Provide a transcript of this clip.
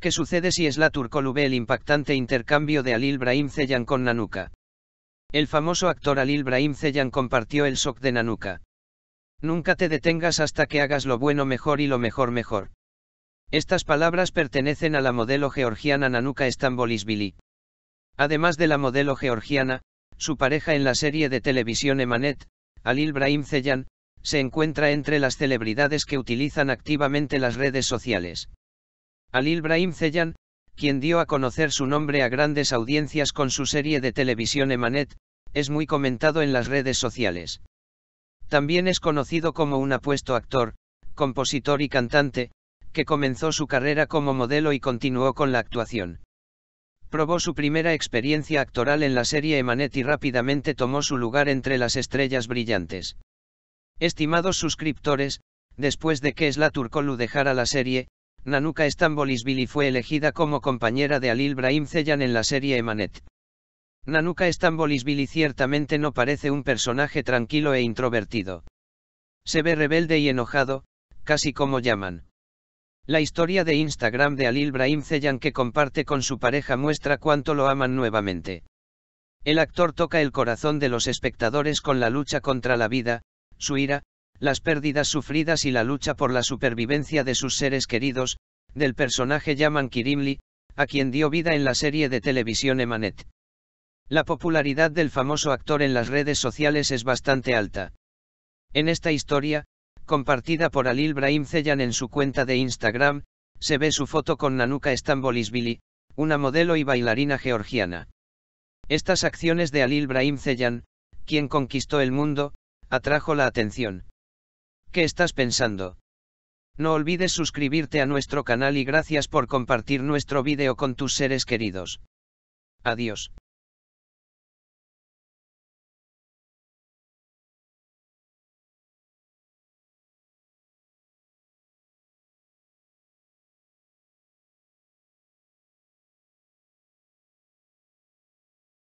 ¿Qué sucede si es la ve el impactante intercambio de Alil Brahim Zeyan con Nanuka? El famoso actor Alil Brahim Zeyan compartió el shock de Nanuka. Nunca te detengas hasta que hagas lo bueno mejor y lo mejor mejor. Estas palabras pertenecen a la modelo georgiana Nanuka Stambolisvili. Además de la modelo georgiana, su pareja en la serie de televisión Emanet, Alil Brahim Zeyan, se encuentra entre las celebridades que utilizan activamente las redes sociales. Alil Brahim Zeyan, quien dio a conocer su nombre a grandes audiencias con su serie de televisión Emanet, es muy comentado en las redes sociales. También es conocido como un apuesto actor, compositor y cantante, que comenzó su carrera como modelo y continuó con la actuación. Probó su primera experiencia actoral en la serie Emanet y rápidamente tomó su lugar entre las estrellas brillantes. Estimados suscriptores, después de que turcolu dejara la serie, Nanuka Stambolisvili fue elegida como compañera de Alil Brahim Zeyan en la serie Emanet. Nanuka Stambolisvili ciertamente no parece un personaje tranquilo e introvertido. Se ve rebelde y enojado, casi como llaman. La historia de Instagram de Alil Brahim Zeyan que comparte con su pareja muestra cuánto lo aman nuevamente. El actor toca el corazón de los espectadores con la lucha contra la vida, su ira, las pérdidas sufridas y la lucha por la supervivencia de sus seres queridos, del personaje Yaman Kirimli, a quien dio vida en la serie de televisión Emanet. La popularidad del famoso actor en las redes sociales es bastante alta. En esta historia, compartida por Alil Brahim Zeyan en su cuenta de Instagram, se ve su foto con Nanuka Stambolisvili, una modelo y bailarina georgiana. Estas acciones de Alil Brahim Zeyan, quien conquistó el mundo, atrajo la atención. ¿Qué estás pensando? No olvides suscribirte a nuestro canal y gracias por compartir nuestro video con tus seres queridos. Adiós.